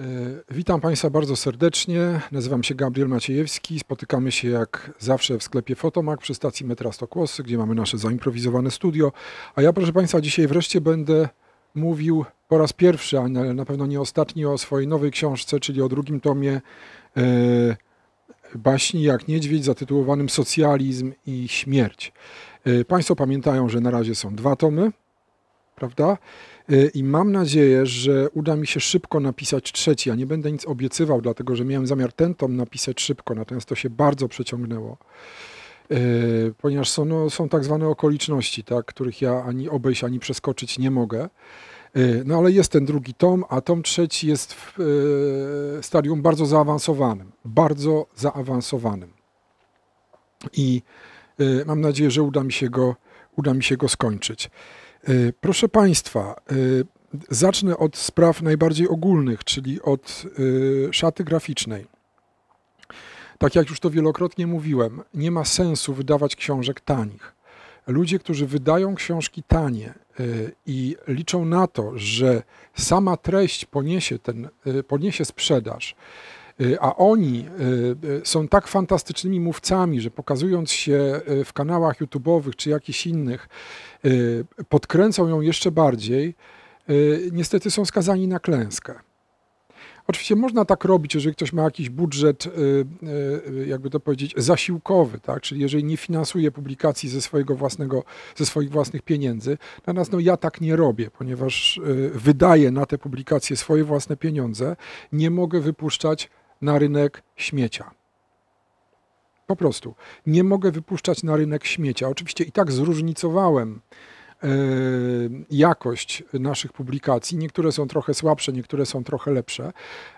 E, witam Państwa bardzo serdecznie. Nazywam się Gabriel Maciejewski. Spotykamy się jak zawsze w sklepie Fotomak przy stacji metra Stokłosy, gdzie mamy nasze zaimprowizowane studio. A ja, proszę Państwa, dzisiaj wreszcie będę mówił po raz pierwszy, ale na pewno nie ostatni, o swojej nowej książce, czyli o drugim tomie e, baśni jak niedźwiedź zatytułowanym Socjalizm i śmierć. E, państwo pamiętają, że na razie są dwa tomy prawda? Y, I mam nadzieję, że uda mi się szybko napisać trzeci. Ja nie będę nic obiecywał, dlatego że miałem zamiar ten tom napisać szybko, natomiast to się bardzo przeciągnęło. Y, ponieważ są, no, są tak zwane okoliczności, tak, których ja ani obejść, ani przeskoczyć nie mogę. Y, no ale jest ten drugi tom, a tom trzeci jest w stadium bardzo zaawansowanym. Bardzo zaawansowanym. I mam nadzieję, że uda mi się go, uda mi się go skończyć. E, proszę Państwa, e, zacznę od spraw najbardziej ogólnych, czyli od e, szaty graficznej. Tak jak już to wielokrotnie mówiłem, nie ma sensu wydawać książek tanich. Ludzie, którzy wydają książki tanie i liczą na to, że sama treść poniesie, ten, poniesie sprzedaż, Y, a oni y, y, są tak fantastycznymi mówcami, że pokazując się w kanałach YouTube'owych czy jakichś innych, podkręcą ją jeszcze bardziej, niestety są skazani na klęskę. Oczywiście można tak robić, jeżeli ktoś ma jakiś budżet, jakby to powiedzieć, zasiłkowy, tak? czyli jeżeli nie finansuje publikacji ze, swojego własnego, ze swoich własnych pieniędzy. Natomiast no, ja tak nie robię, ponieważ wydaję na te publikacje swoje własne pieniądze. Nie mogę wypuszczać na rynek śmiecia. Po prostu nie mogę wypuszczać na rynek śmiecia. Oczywiście i tak zróżnicowałem e, jakość naszych publikacji. Niektóre są trochę słabsze, niektóre są trochę lepsze,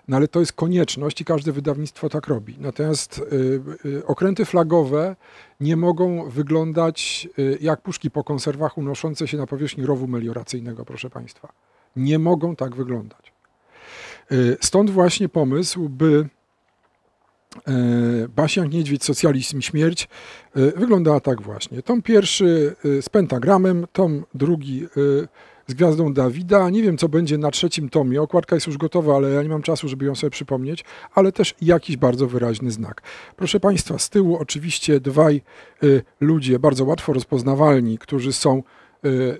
no ale to jest konieczność i każde wydawnictwo tak robi. Natomiast e, e, okręty flagowe nie mogą wyglądać jak puszki po konserwach unoszące się na powierzchni rowu melioracyjnego, proszę Państwa. Nie mogą tak wyglądać. Stąd właśnie pomysł, by E, Basiak Niedźwiedź, Socjalizm i Śmierć e, wyglądała tak właśnie. Tom pierwszy e, z pentagramem, tom drugi z Gwiazdą Dawida. Nie wiem, co będzie na trzecim tomie. Okładka jest już gotowa, ale ja nie mam czasu, żeby ją sobie przypomnieć, ale też jakiś bardzo wyraźny znak. Proszę Państwa, z tyłu oczywiście dwaj ludzie bardzo łatwo rozpoznawalni, którzy są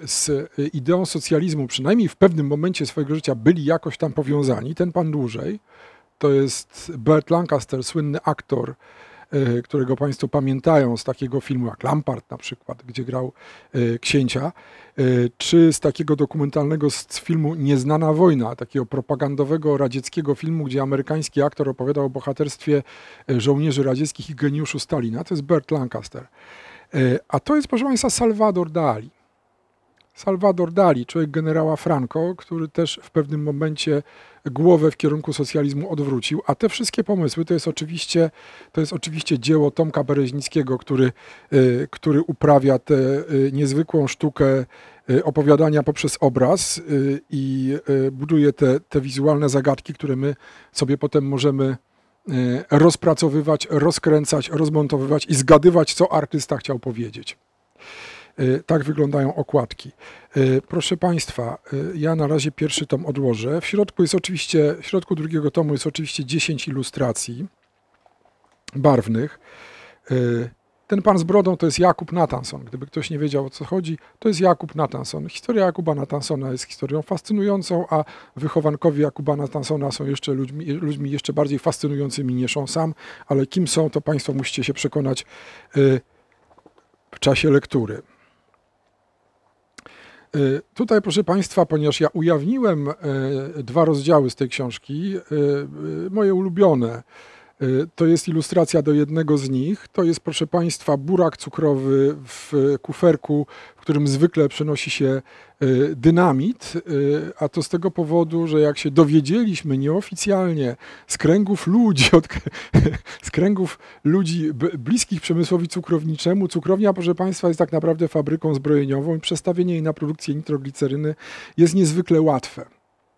z ideą socjalizmu, przynajmniej w pewnym momencie swojego życia byli jakoś tam powiązani. Ten pan dłużej, to jest Bert Lancaster, słynny aktor, e, którego Państwo pamiętają z takiego filmu jak Lampard na przykład, gdzie grał e, księcia, e, czy z takiego dokumentalnego z filmu Nieznana wojna, takiego propagandowego radzieckiego filmu, gdzie amerykański aktor opowiadał o bohaterstwie żołnierzy radzieckich i geniuszu Stalina. To jest Bert Lancaster. A to jest, proszę Państwa, Salvador Dali. Salvador Dali, człowiek generała Franco, który też w pewnym momencie głowę w kierunku socjalizmu odwrócił, a te wszystkie pomysły to jest oczywiście, to jest oczywiście dzieło Tomka Bereźnickiego, który, y, który uprawia tę y, niezwykłą sztukę y, opowiadania poprzez obraz i buduje te, te wizualne zagadki, które my sobie potem możemy rozpracowywać, rozkręcać, rozmontowywać i zgadywać, co artysta chciał powiedzieć. Y, tak wyglądają okładki. Y, proszę Państwa, y, ja na razie pierwszy tom odłożę. W środku jest oczywiście, w środku drugiego tomu jest oczywiście 10 ilustracji barwnych. Ten pan z brodą to jest Jakub Natanson. Gdyby ktoś nie wiedział o co chodzi, to jest Jakub Natanson. Historia Jakuba Natansona jest historią fascynującą, a wychowankowie Jakuba Natansona są jeszcze ludźmi, ludźmi jeszcze bardziej fascynującymi niż on sam, ale kim są, to Państwo musicie się przekonać w czasie lektury. E, tutaj, proszę Państwa, ponieważ ja ujawniłem e, dwa rozdziały z tej książki, e, moje ulubione. Y, to jest ilustracja do jednego z nich. To jest, proszę Państwa, burak cukrowy w kuferku, w którym zwykle przenosi się y, dynamit, y, a to z tego powodu, że jak się dowiedzieliśmy nieoficjalnie z kręgów ludzi, od, z kręgów ludzi bliskich przemysłowi cukrowniczemu, cukrownia, proszę Państwa, jest tak naprawdę fabryką zbrojeniową i przestawienie jej na produkcję nitrogliceryny jest niezwykle łatwe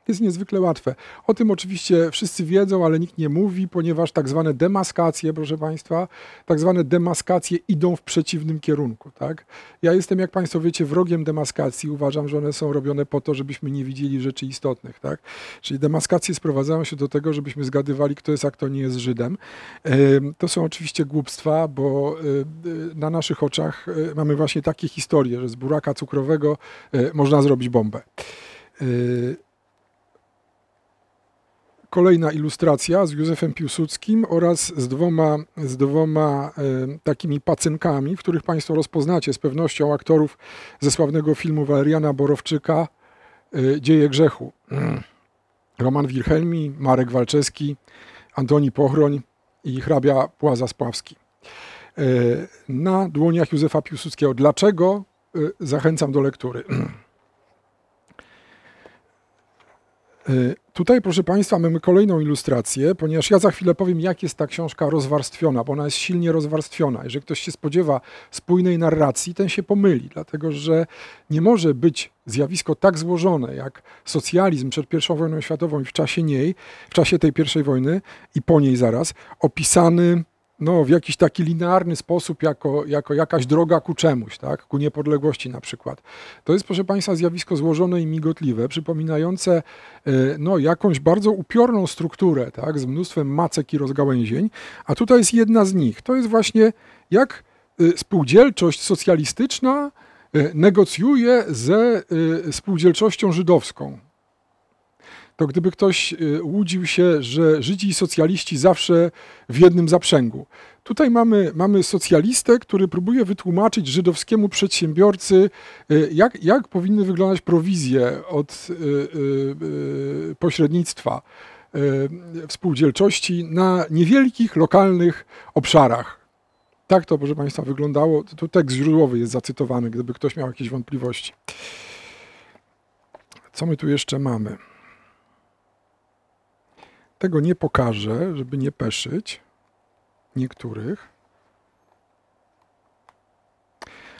jest niezwykle łatwe. O tym oczywiście wszyscy wiedzą, ale nikt nie mówi, ponieważ tak zwane demaskacje, proszę Państwa, tak zwane demaskacje idą w przeciwnym kierunku. Tak? Ja jestem, jak Państwo wiecie, wrogiem demaskacji. Uważam, że one są robione po to, żebyśmy nie widzieli rzeczy istotnych. Tak? Czyli demaskacje sprowadzają się do tego, żebyśmy zgadywali, kto jest, a kto nie jest Żydem. To są oczywiście głupstwa, bo e, na naszych oczach e, mamy właśnie takie historie, że z buraka cukrowego e, można zrobić bombę kolejna ilustracja z Józefem Piłsudskim oraz z dwoma, z dwoma e, takimi pacynkami, w których Państwo rozpoznacie z pewnością aktorów ze sławnego filmu Waleriana Borowczyka e, Dzieje grzechu. Mm. Roman Wilhelmi, Marek Walczewski, Antoni Pochroń i hrabia Płaza Spławski. E, na dłoniach Józefa Piłsudskiego. Dlaczego? E, zachęcam do lektury. Y, tutaj, proszę Państwa, mamy kolejną ilustrację, ponieważ ja za chwilę powiem, jak jest ta książka rozwarstwiona, bo ona jest silnie rozwarstwiona. Jeżeli ktoś się spodziewa spójnej narracji, ten się pomyli, dlatego że nie może być zjawisko tak złożone jak socjalizm przed I wojną światową i w czasie niej, w czasie tej pierwszej wojny i po niej zaraz, opisany no, w jakiś taki linearny sposób, jako, jako jakaś droga ku czemuś, tak? ku niepodległości na przykład. To jest, proszę Państwa, zjawisko złożone i migotliwe, przypominające e, no, jakąś bardzo upiorną strukturę tak? z mnóstwem macek i rozgałęzień, a tutaj jest jedna z nich. To jest właśnie jak e, spółdzielczość socjalistyczna e, negocjuje ze spółdzielczością żydowską to gdyby ktoś y, łudził się, że Żydzi i socjaliści zawsze w jednym zaprzęgu. Tutaj mamy, mamy socjalistę, który próbuje wytłumaczyć żydowskiemu przedsiębiorcy, y, jak, jak powinny wyglądać prowizje od y, pośrednictwa współdzielczości na niewielkich, lokalnych obszarach. Tak to, proszę Państwa, wyglądało. Tu tekst źródłowy jest zacytowany, gdyby ktoś miał jakieś wątpliwości. Co my tu jeszcze mamy? Tego nie pokażę, żeby nie peszyć niektórych.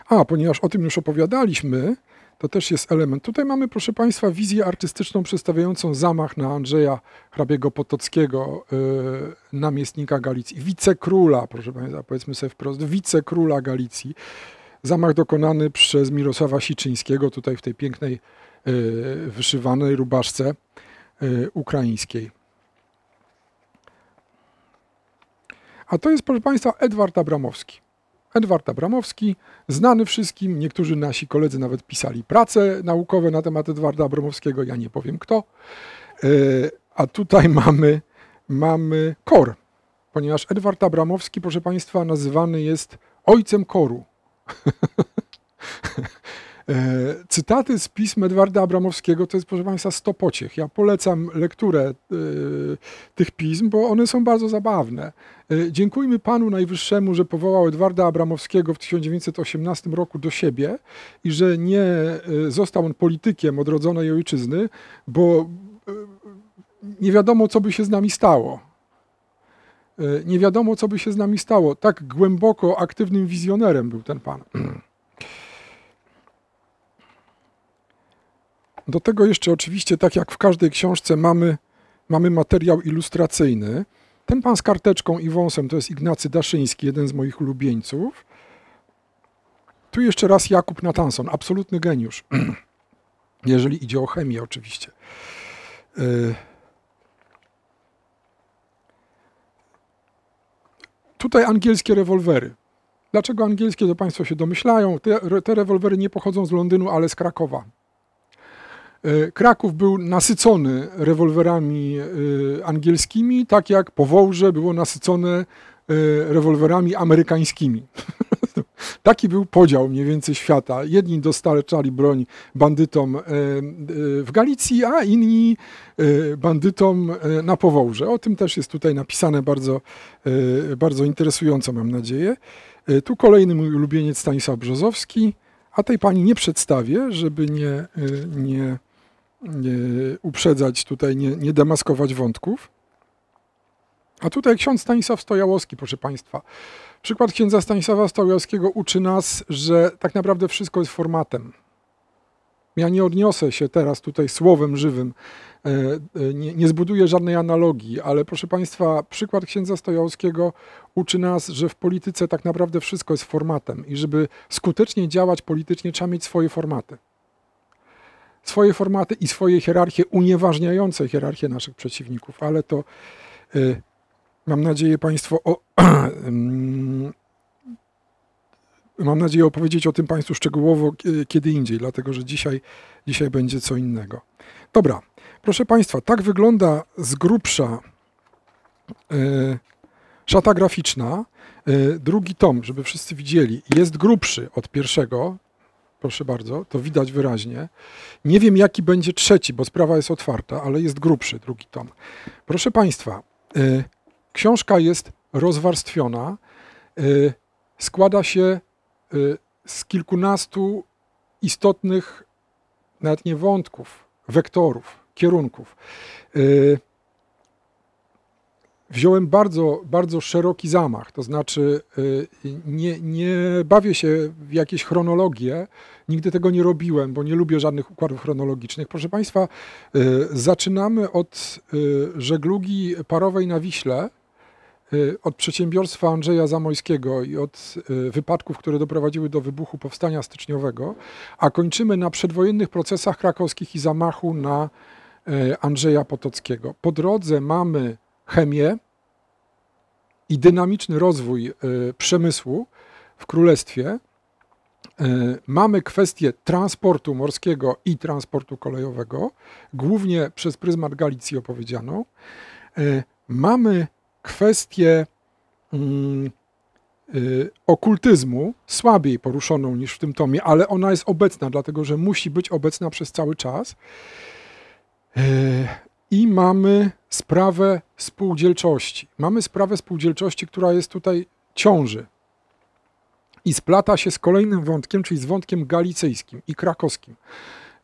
A, ponieważ o tym już opowiadaliśmy, to też jest element. Tutaj mamy, proszę Państwa, wizję artystyczną przedstawiającą zamach na Andrzeja hrabiego Potockiego, yy, namiestnika Galicji, wicekróla, proszę Państwa, powiedzmy sobie wprost, wicekróla Galicji. Zamach dokonany przez Mirosława Siczyńskiego, tutaj w tej pięknej, yy, wyszywanej rubaszce yy, ukraińskiej. A to jest, proszę Państwa, Edward Abramowski. Edward Abramowski, znany wszystkim, niektórzy nasi koledzy nawet pisali prace naukowe na temat Edwarda Abramowskiego, ja nie powiem kto. E, a tutaj mamy, mamy KOR, ponieważ Edward Abramowski, proszę Państwa, nazywany jest ojcem KORu. E, cytaty z pism Edwarda Abramowskiego to jest, proszę Państwa, stopociech. pociech. Ja polecam lekturę e, tych pism, bo one są bardzo zabawne. E, dziękujmy Panu Najwyższemu, że powołał Edwarda Abramowskiego w 1918 roku do siebie i że nie został on politykiem odrodzonej ojczyzny, bo nie wiadomo, co by się z nami stało nie wiadomo, co by się z nami stało. Tak głęboko aktywnym wizjonerem był ten pan. Do tego jeszcze oczywiście, tak jak w każdej książce, mamy, mamy materiał ilustracyjny. Ten pan z karteczką i wąsem to jest Ignacy Daszyński, jeden z moich ulubieńców. Tu jeszcze raz Jakub Natanson, absolutny geniusz. Jeżeli idzie o chemię, oczywiście. Y, tutaj angielskie rewolwery. Dlaczego angielskie, to Państwo się domyślają. Te, te rewolwery nie pochodzą z Londynu, ale z Krakowa. E, Kraków był nasycony rewolwerami e, angielskimi, tak jak Powołże było nasycone e, rewolwerami amerykańskimi. Taki był podział mniej więcej świata. Jedni dostarczali broń bandytom w Galicji, a inni bandytom na Powołże. O tym też jest tutaj napisane bardzo, bardzo interesująco, mam nadzieję. Tu kolejny mój ulubieniec Stanisław Brzozowski, a tej pani nie przedstawię, żeby nie, nie E, uprzedzać tutaj, nie, nie demaskować wątków. A tutaj ksiądz Stanisław Stojałowski, proszę Państwa. Przykład księdza Stanisława Stojałowskiego uczy nas, że tak naprawdę wszystko jest formatem. Ja nie odniosę się teraz tutaj słowem żywym, e, e, nie, nie zbuduję żadnej analogii, ale proszę Państwa, przykład księdza Stojałowskiego uczy nas, że w polityce tak naprawdę wszystko jest formatem i żeby skutecznie działać politycznie trzeba mieć swoje formaty swoje formaty i swoje hierarchie, unieważniające hierarchię naszych przeciwników, ale to y, mam nadzieję Państwo o, mm, mam nadzieję opowiedzieć o tym Państwu szczegółowo y, kiedy indziej, dlatego że dzisiaj, dzisiaj będzie co innego. Dobra, proszę Państwa, tak wygląda z grubsza y, szata graficzna. Y, drugi tom, żeby wszyscy widzieli, jest grubszy od pierwszego, proszę bardzo, to widać wyraźnie. Nie wiem, jaki będzie trzeci, bo sprawa jest otwarta, ale jest grubszy drugi tom. Proszę Państwa, y, książka jest rozwarstwiona, y, składa się y, z kilkunastu istotnych, nawet nie wątków, wektorów, kierunków. Y, wziąłem bardzo, bardzo szeroki zamach, to znaczy y, nie, nie bawię się w jakieś chronologie, nigdy tego nie robiłem, bo nie lubię żadnych układów chronologicznych. Proszę Państwa, y, zaczynamy od y, żeglugi parowej na Wiśle, od przedsiębiorstwa Andrzeja Zamojskiego i od wypadków, które doprowadziły do wybuchu powstania styczniowego, a kończymy na przedwojennych procesach krakowskich i zamachu na Andrzeja Potockiego. Po drodze mamy chemię i dynamiczny rozwój e, przemysłu w królestwie, e, mamy kwestię transportu morskiego i transportu kolejowego, głównie przez pryzmat Galicji opowiedzianą. E, mamy kwestię mm, okultyzmu, słabiej poruszoną niż w tym tomie, ale ona jest obecna, dlatego że musi być obecna przez cały czas i mamy sprawę spółdzielczości. Mamy sprawę spółdzielczości, która jest tutaj ciąży i splata się z kolejnym wątkiem, czyli z wątkiem galicyjskim i krakowskim.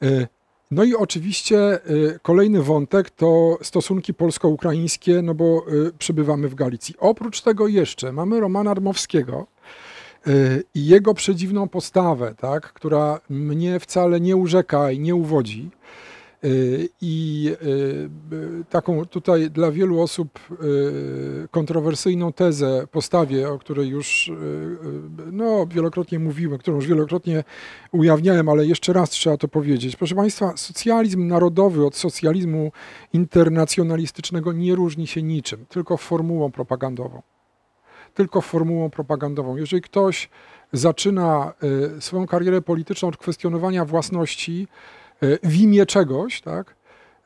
E, no i oczywiście e, kolejny wątek to stosunki polsko-ukraińskie, no bo e, przebywamy w Galicji. Oprócz tego jeszcze mamy Romana Armowskiego i jego przedziwną postawę, tak, która mnie wcale nie urzeka i nie uwodzi. Y, I y, taką tutaj dla wielu osób y, kontrowersyjną tezę postawię, o której już no, wielokrotnie mówiłem, którą już wielokrotnie ujawniałem, ale jeszcze raz trzeba to powiedzieć. Proszę Państwa, socjalizm narodowy od socjalizmu internacjonalistycznego nie różni się niczym, tylko formułą propagandową. Tylko formułą propagandową. Jeżeli ktoś zaczyna swoją karierę polityczną od kwestionowania własności, E, w imię czegoś, tak,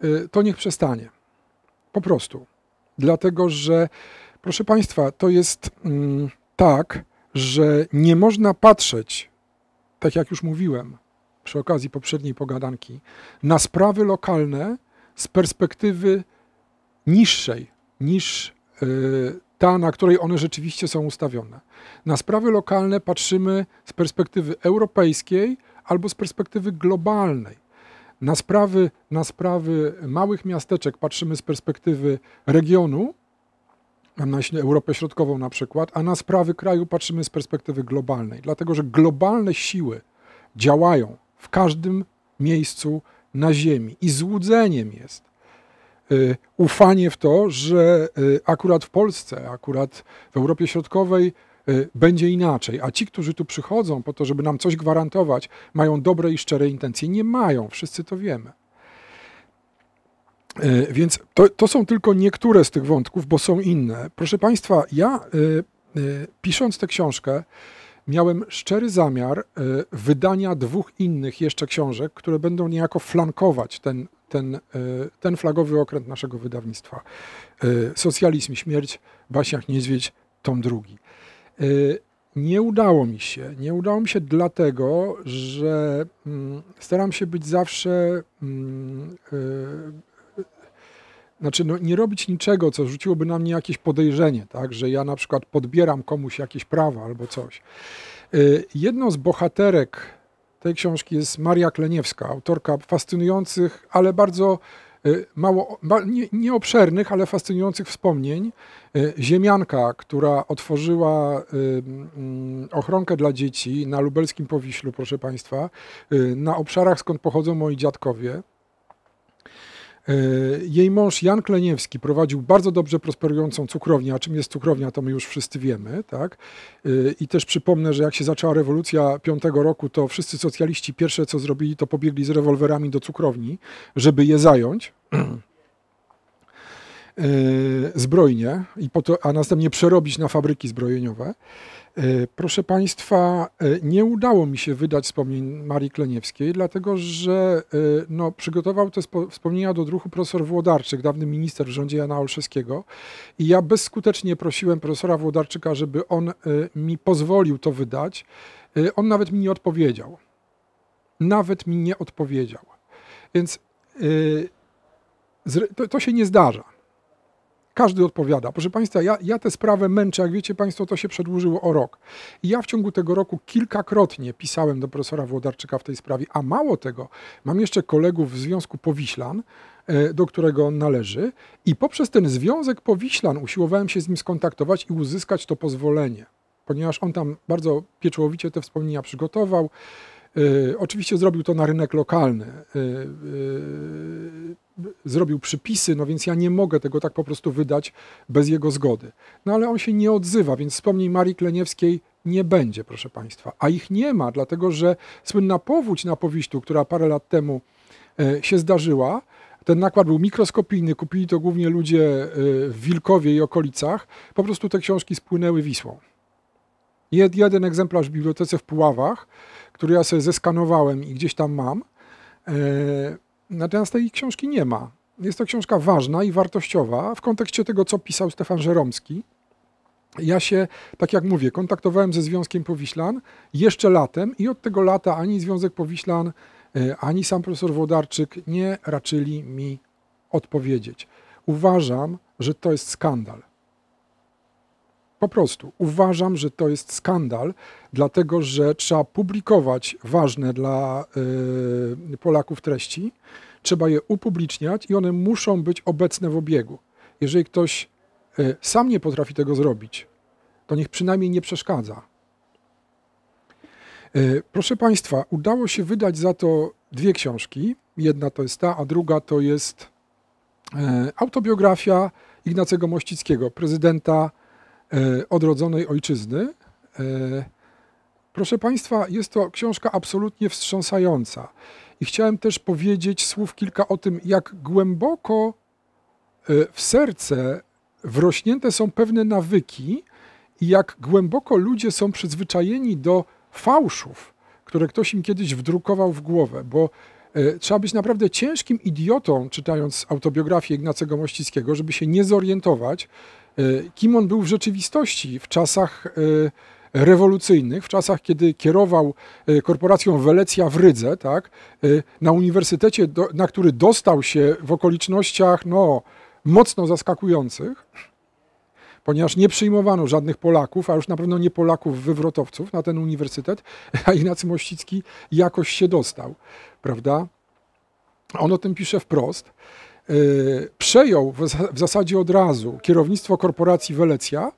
e, to niech przestanie. Po prostu. Dlatego, że, proszę Państwa, to jest mm, tak, że nie można patrzeć, tak jak już mówiłem przy okazji poprzedniej pogadanki, na sprawy lokalne z perspektywy niższej niż e, ta, na której one rzeczywiście są ustawione. Na sprawy lokalne patrzymy z perspektywy europejskiej albo z perspektywy globalnej na sprawy, na sprawy małych miasteczek patrzymy z perspektywy regionu, mam na myśli Europę Środkową na przykład, a na sprawy kraju patrzymy z perspektywy globalnej, dlatego że globalne siły działają w każdym miejscu na Ziemi i złudzeniem jest y, ufanie w to, że y, akurat w Polsce, akurat w Europie Środkowej Y, będzie inaczej. A ci, którzy tu przychodzą po to, żeby nam coś gwarantować, mają dobre i szczere intencje. Nie mają, wszyscy to wiemy. Y, więc to, to są tylko niektóre z tych wątków, bo są inne. Proszę Państwa, ja y, pisząc tę książkę, miałem szczery zamiar wydania dwóch innych jeszcze książek, które będą niejako flankować ten, ten, ten flagowy okręt naszego wydawnictwa. Socjalizm i śmierć, Basiach Niedźwiedź, tom drugi. Y, nie udało mi się. Nie udało mi się dlatego, że mm, staram się być zawsze. Mm, y, znaczy, no, nie robić niczego, co rzuciłoby na mnie jakieś podejrzenie, tak? że ja na przykład podbieram komuś jakieś prawa albo coś. Y, jedną z bohaterek tej książki jest Maria Kleniewska, autorka fascynujących, ale bardzo E, mało, nieobszernych, ale fascynujących wspomnień. E, ziemianka, która otworzyła e, mm, ochronkę dla dzieci na lubelskim Powiślu, proszę Państwa, na obszarach skąd pochodzą moi dziadkowie. E, jej mąż Jan Kleniewski prowadził bardzo dobrze prosperującą cukrownię, a czym jest cukrownia, to my już wszyscy wiemy. Tak? E, I też przypomnę, że jak się zaczęła rewolucja 5 roku, to wszyscy socjaliści pierwsze co zrobili, to pobiegli z rewolwerami do cukrowni, żeby je zająć. E, zbrojnie, i po to, a następnie przerobić na fabryki zbrojeniowe. E, proszę Państwa, e, nie udało mi się wydać wspomnień Marii Kleniewskiej, dlatego że no, przygotował te wspomnienia do druku profesor Włodarczyk, dawny minister w rządzie Jana Olszewskiego. I ja bezskutecznie prosiłem profesora Włodarczyka, żeby on mi pozwolił to wydać. On nawet mi nie odpowiedział. Nawet mi nie odpowiedział. Więc to, to się nie zdarza. Każdy odpowiada. Proszę Państwa, ja, ja tę sprawę męczę. Jak wiecie Państwo, to się przedłużyło o rok. I ja w ciągu tego roku kilkakrotnie pisałem do profesora Włodarczyka w tej sprawie, a mało tego, mam jeszcze kolegów w Związku Powiślan, e, do którego on należy i poprzez ten Związek Powiślan usiłowałem się z nim skontaktować i uzyskać to pozwolenie, ponieważ on tam bardzo pieczołowicie te wspomnienia przygotował. E, oczywiście zrobił to na rynek lokalny e, zrobił przypisy, no więc ja nie mogę tego tak po prostu wydać bez jego zgody. No ale on się nie odzywa, więc wspomnień Marii Kleniewskiej nie będzie, proszę Państwa. A ich nie ma, dlatego że słynna powódź na powiściu, która parę lat temu e, się zdarzyła, ten nakład był mikroskopijny, kupili to głównie ludzie e, w Wilkowie i okolicach. Po prostu te książki spłynęły Wisłą. Jed, jeden egzemplarz w bibliotece w Puławach, który ja sobie zeskanowałem i gdzieś tam mam. E, Natomiast tej książki nie ma. Jest to książka ważna i wartościowa w kontekście tego, co pisał Stefan Żeromski. Ja się, tak jak mówię, kontaktowałem ze Związkiem Powiślan jeszcze latem i od tego lata ani Związek Powiślan, e, ani sam profesor Włodarczyk nie raczyli mi odpowiedzieć. Uważam, że to jest skandal. Po prostu uważam, że to jest skandal, dlatego że trzeba publikować ważne dla y, Polaków treści, trzeba je upubliczniać i one muszą być obecne w obiegu. Jeżeli ktoś y, sam nie potrafi tego zrobić, to niech przynajmniej nie przeszkadza. Y, proszę Państwa, udało się wydać za to dwie książki. Jedna to jest ta, a druga to jest autobiografia Ignacego Mościckiego, prezydenta odrodzonej ojczyzny. Proszę Państwa, jest to książka absolutnie wstrząsająca. I chciałem też powiedzieć słów kilka o tym, jak głęboko e, w serce wrośnięte są pewne nawyki i jak głęboko ludzie są przyzwyczajeni do fałszów, które ktoś im kiedyś wdrukował w głowę, bo e, Trzeba być naprawdę ciężkim idiotą, czytając autobiografię Ignacego Mościckiego, żeby się nie zorientować, e, kim on był w rzeczywistości w czasach rewolucyjnych w czasach, kiedy kierował e, korporacją Welecja w Rydze, tak, e, na uniwersytecie, do, na który dostał się w okolicznościach no, mocno zaskakujących, ponieważ nie przyjmowano żadnych Polaków, a już na pewno nie Polaków wywrotowców na ten uniwersytet, a Ignacy Mościcki jakoś się dostał, prawda? On o tym pisze wprost. E, przejął w zasadzie od razu kierownictwo korporacji Welecja,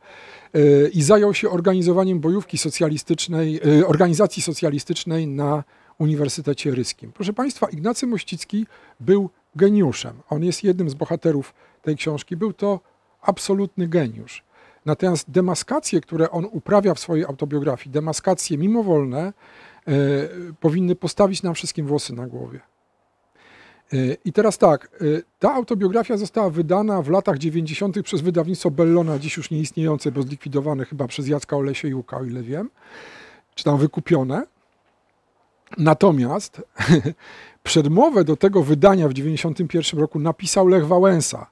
i zajął się organizowaniem bojówki socjalistycznej, e, organizacji socjalistycznej na Uniwersytecie Ryskim. Proszę Państwa, Ignacy Mościcki był geniuszem. On jest jednym z bohaterów tej książki. Był to absolutny geniusz. Natomiast demaskacje, które on uprawia w swojej autobiografii, demaskacje mimowolne, e, powinny postawić nam wszystkim włosy na głowie. E, I teraz tak, e, ta autobiografia została wydana w latach 90. przez wydawnictwo Bellona, dziś już nieistniejące, bo zlikwidowane chyba przez Jacka Olesiejuka, o ile wiem, czy tam wykupione. Natomiast przedmowę do tego wydania w 91 roku napisał Lech Wałęsa.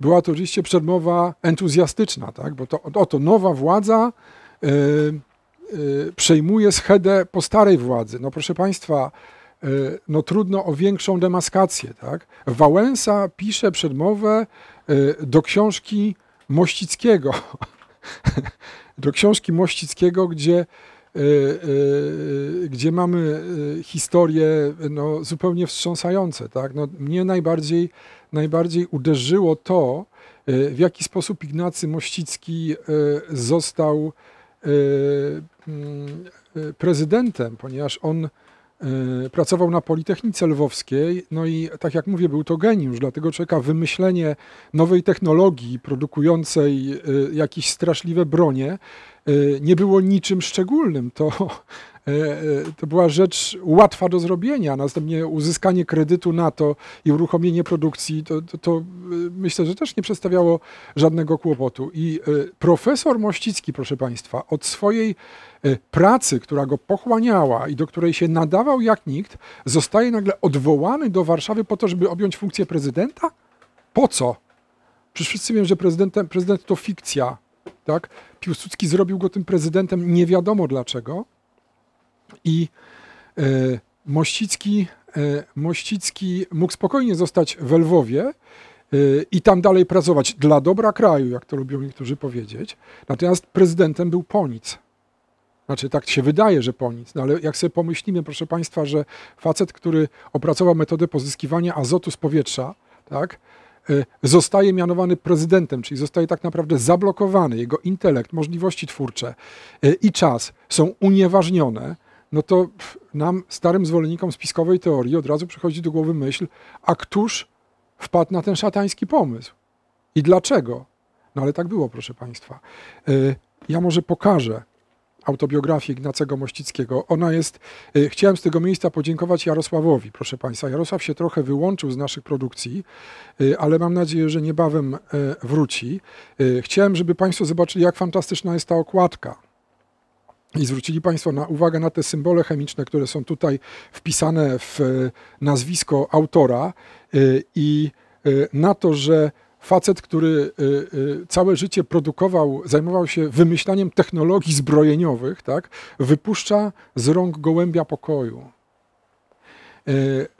Była to oczywiście przedmowa entuzjastyczna, tak? bo to oto nowa władza yy, yy, przejmuje schedę po starej władzy. No proszę Państwa, E, no trudno o większą demaskację. Tak? Wałęsa pisze przedmowę e, do książki Mościckiego. do książki Mościckiego, gdzie, e, gdzie mamy historie no, zupełnie wstrząsające. Tak? No, mnie najbardziej, najbardziej uderzyło to, w jaki sposób Ignacy Mościcki został mm, prezydentem, ponieważ on Y, pracował na Politechnice Lwowskiej, no i tak jak mówię, był to geniusz, dlatego czeka wymyślenie nowej technologii produkującej y, jakieś straszliwe bronie. Y, nie było niczym szczególnym. To E, e, to była rzecz łatwa do zrobienia. Następnie uzyskanie kredytu na to i uruchomienie produkcji, to, to, to e, myślę, że też nie przedstawiało żadnego kłopotu. I profesor Mościcki, proszę Państwa, od swojej pracy, która go pochłaniała i do której się nadawał jak nikt, zostaje nagle odwołany do Warszawy po to, żeby objąć funkcję prezydenta? Po co? Przecież wszyscy wiemy, że prezydent to fikcja. Tak? Piłsudski zrobił go tym prezydentem nie wiadomo dlaczego. I e, Mościcki, e, Mościcki mógł spokojnie zostać w Lwowie e, i tam dalej pracować dla dobra kraju, jak to lubią niektórzy powiedzieć. Natomiast prezydentem był po nic. Znaczy, tak się wydaje, że po nic, no ale jak sobie pomyślimy, proszę Państwa, że facet, który opracował metodę pozyskiwania azotu z powietrza, tak, zostaje mianowany prezydentem, czyli zostaje tak naprawdę zablokowany. Jego intelekt, możliwości twórcze i czas są unieważnione no to nam, starym zwolennikom spiskowej teorii, od razu przychodzi do głowy myśl, a któż wpadł na ten szatański pomysł? I dlaczego? No ale tak było, proszę Państwa. E, ja może pokażę autobiografię Ignacego Mościckiego. Ona jest, e, chciałem z tego miejsca podziękować Jarosławowi, proszę Państwa. Jarosław się trochę wyłączył z naszych produkcji, e, ale mam nadzieję, że niebawem wróci. Chciałem, żeby Państwo zobaczyli, jak fantastyczna jest ta okładka i zwrócili Państwo na uwagę na te symbole chemiczne, które są tutaj wpisane w e, nazwisko autora e, i e, na to, że facet, który całe życie produkował, zajmował się wymyślaniem technologii zbrojeniowych, tak, wypuszcza z rąk gołębia pokoju.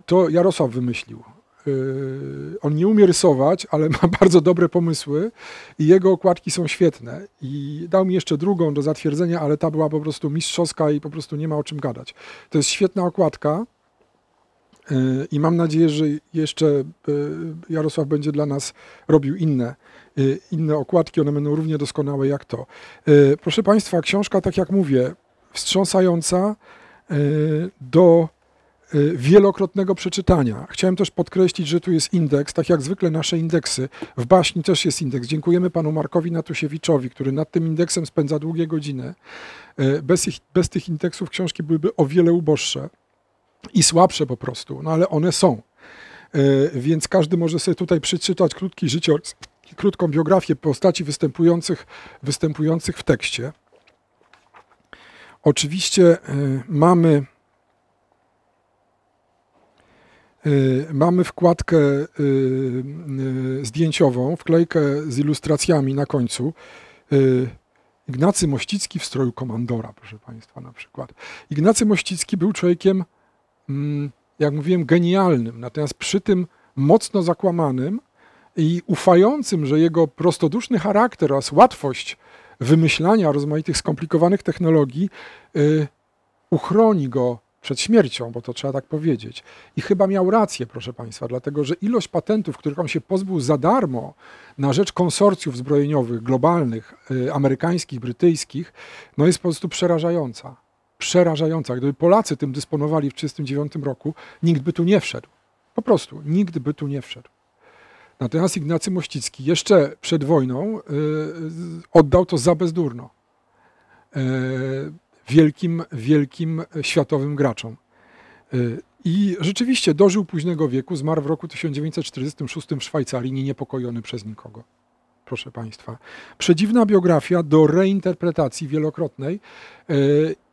To Jarosław wymyślił Y, on nie umie rysować, ale ma bardzo dobre pomysły i jego okładki są świetne. I dał mi jeszcze drugą do zatwierdzenia, ale ta była po prostu mistrzowska i po prostu nie ma o czym gadać. To jest świetna okładka. Y, I mam nadzieję, że jeszcze y, Jarosław będzie dla nas robił inne, inne okładki. One będą równie doskonałe jak to. Proszę Państwa, książka, tak jak mówię, wstrząsająca do Y, wielokrotnego przeczytania. Chciałem też podkreślić, że tu jest indeks, tak jak zwykle nasze indeksy. W baśni też jest indeks. Dziękujemy panu Markowi Natusiewiczowi, który nad tym indeksem spędza długie godziny. Y, bez, ich, bez tych indeksów książki byłyby o wiele uboższe i słabsze po prostu, no ale one są. Y, więc każdy może sobie tutaj przeczytać krótki życiorys, krótką biografię postaci występujących, występujących w tekście. Oczywiście mamy Y, mamy wkładkę y, y, zdjęciową, wklejkę z ilustracjami na końcu. Ignacy Mościcki w stroju komandora, proszę Państwa, na przykład. Ignacy Mościcki był człowiekiem, mm, jak mówiłem, genialnym, natomiast przy tym mocno zakłamanym i ufającym, że jego prostoduszny charakter oraz łatwość wymyślania rozmaitych skomplikowanych technologii uchroni go przed śmiercią, bo to trzeba tak powiedzieć. I chyba miał rację, proszę Państwa, dlatego że ilość patentów, których on się pozbył za darmo na rzecz konsorcjów zbrojeniowych globalnych, yy, amerykańskich, brytyjskich, no jest po prostu przerażająca. Przerażająca. Gdyby Polacy tym dysponowali w 1939 roku, nikt by tu nie wszedł. Po prostu nikt by tu nie wszedł. Natomiast Ignacy Mościcki jeszcze przed wojną yy, oddał to za bezdurno. Yy, wielkim, wielkim e, światowym graczom. E, I rzeczywiście dożył późnego wieku, zmarł w roku 1946 w Szwajcarii, nie niepokojony przez nikogo. Proszę Państwa. Przedziwna biografia do reinterpretacji wielokrotnej e,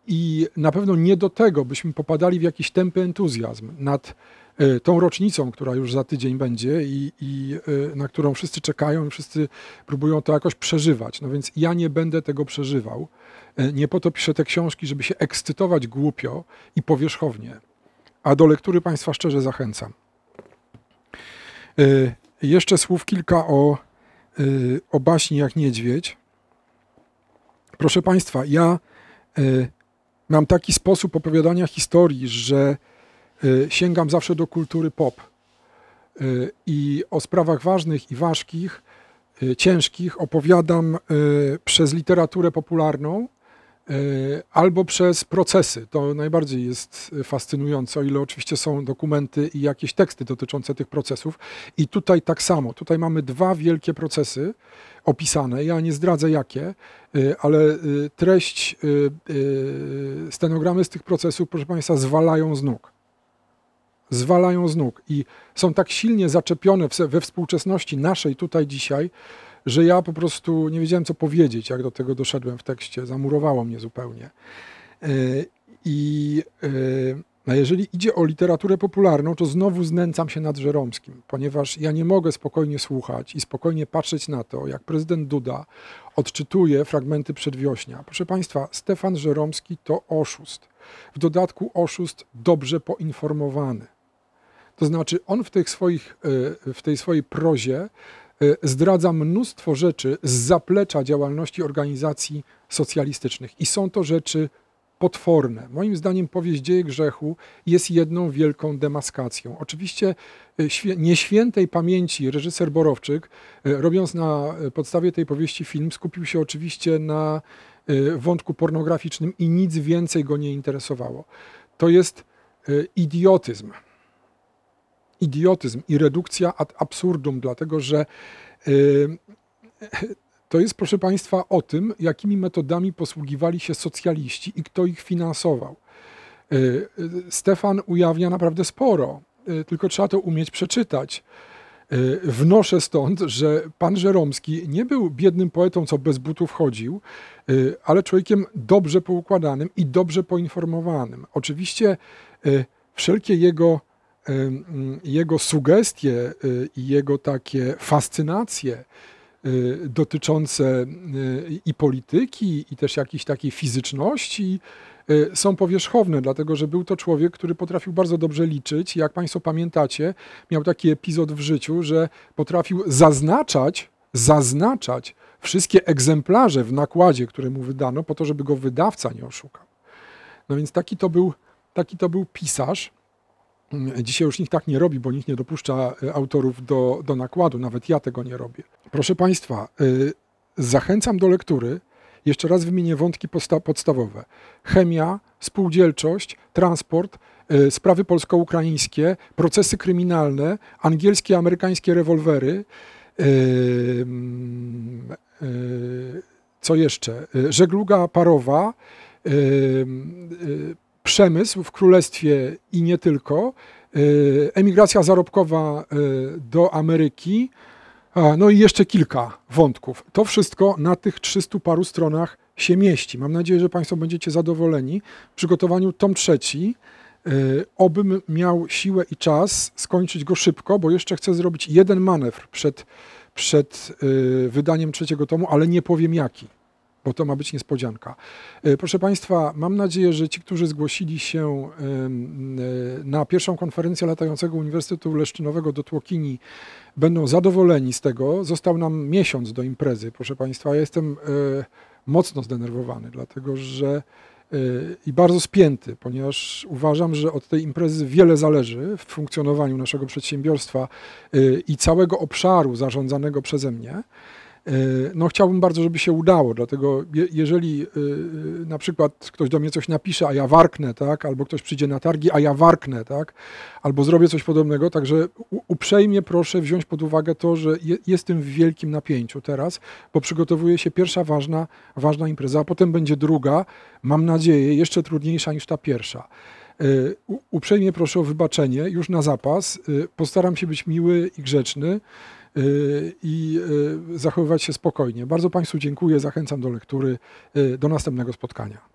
i na pewno nie do tego, byśmy popadali w jakiś tępy entuzjazm nad tą rocznicą, która już za tydzień będzie i, i na którą wszyscy czekają i wszyscy próbują to jakoś przeżywać. No więc ja nie będę tego przeżywał. E, nie po to piszę te książki, żeby się ekscytować głupio i powierzchownie, a do lektury Państwa szczerze zachęcam. E, jeszcze słów kilka o, e, o baśni jak niedźwiedź. Proszę Państwa, ja mam taki sposób opowiadania historii, że sięgam zawsze do kultury pop. I o sprawach ważnych i ważkich, ciężkich opowiadam przez literaturę popularną, E, albo przez procesy. To najbardziej jest e, fascynujące, o ile oczywiście są dokumenty i jakieś teksty dotyczące tych procesów. I tutaj tak samo. Tutaj mamy dwa wielkie procesy opisane. Ja nie zdradzę jakie, e, ale treść stenogramy z tych procesów, proszę Państwa, zwalają z nóg zwalają z nóg i są tak silnie zaczepione we współczesności naszej tutaj dzisiaj, że ja po prostu nie wiedziałem, co powiedzieć, jak do tego doszedłem w tekście. Zamurowało mnie zupełnie. E, I e, na no, jeżeli idzie o literaturę popularną, to znowu znęcam się nad Żeromskim, ponieważ ja nie mogę spokojnie słuchać i spokojnie patrzeć na to, jak prezydent Duda odczytuje fragmenty przedwiośnia. Proszę Państwa, Stefan Żeromski to oszust. W dodatku oszust dobrze poinformowany. To znaczy, on w, tych swoich, e, w tej swojej prozie Y, zdradza mnóstwo rzeczy z zaplecza działalności organizacji socjalistycznych. I są to rzeczy potworne. Moim zdaniem powieść Dzieje Grzechu jest jedną wielką demaskacją. Oczywiście y, nieświętej pamięci reżyser Borowczyk, y, robiąc na podstawie tej powieści film, skupił się oczywiście na wątku pornograficznym i nic więcej go nie interesowało. To jest idiotyzm idiotyzm i redukcja ad absurdum, dlatego że y, to jest, proszę Państwa, o tym, jakimi metodami posługiwali się socjaliści i kto ich finansował. Y, y, Stefan ujawnia naprawdę sporo, tylko trzeba to umieć przeczytać. Wnoszę stąd, że pan Żeromski nie był biednym poetą, co bez butów chodził, ale człowiekiem dobrze poukładanym i dobrze poinformowanym. Oczywiście wszelkie jego jego sugestie e, i jego takie fascynacje e, dotyczące e, i polityki, i też jakiejś takiej fizyczności są powierzchowne, dlatego że był to człowiek, który potrafił bardzo dobrze liczyć. Jak Państwo pamiętacie, miał taki epizod w życiu, że potrafił zaznaczać, zaznaczać wszystkie egzemplarze w nakładzie, które mu wydano, po to, żeby go wydawca nie oszukał. No więc taki to był, taki to był pisarz. Dzisiaj już nikt tak nie robi, bo nikt nie dopuszcza e, autorów do, do nakładu. Nawet ja tego nie robię. Proszę Państwa, e, zachęcam do lektury. Jeszcze raz wymienię wątki podstawowe: chemia, spółdzielczość, transport, e, sprawy polsko-ukraińskie, procesy kryminalne, angielskie, amerykańskie rewolwery. Mm, co jeszcze? Żegluga parowa, przemysł w królestwie i nie tylko, e, emigracja zarobkowa e, do Ameryki, no i jeszcze kilka wątków. To wszystko na tych 300 paru stronach się mieści. Mam nadzieję, że Państwo będziecie zadowoleni. W przygotowaniu tom trzeci. E, obym miał siłę i czas skończyć go szybko, bo jeszcze chcę zrobić jeden manewr przed, przed wydaniem trzeciego tomu, ale nie powiem jaki bo to ma być niespodzianka. E, proszę Państwa, mam nadzieję, że ci, którzy zgłosili się e, na pierwszą konferencję latającego Uniwersytetu Leszczynowego do Tłokini, będą zadowoleni z tego. Został nam miesiąc do imprezy, proszę Państwa. Ja jestem e, mocno zdenerwowany, dlatego że i bardzo spięty, ponieważ uważam, że od tej imprezy wiele zależy w funkcjonowaniu naszego przedsiębiorstwa i całego obszaru zarządzanego przeze mnie. E, no chciałbym bardzo, żeby się udało, dlatego je, jeżeli e, e, na przykład ktoś do mnie coś napisze, a ja warknę, tak, albo ktoś przyjdzie na targi, a ja warknę, tak, albo zrobię coś podobnego, także uprzejmie proszę wziąć pod uwagę to, że je, jestem w wielkim napięciu teraz, bo przygotowuje się pierwsza ważna, ważna impreza, a potem będzie druga, mam nadzieję, jeszcze trudniejsza niż ta pierwsza. Uprzejmie proszę o wybaczenie już na zapas. Postaram się być miły i grzeczny. Y, i y, zachowywać się spokojnie. Bardzo Państwu dziękuję, zachęcam do lektury. Y, do następnego spotkania.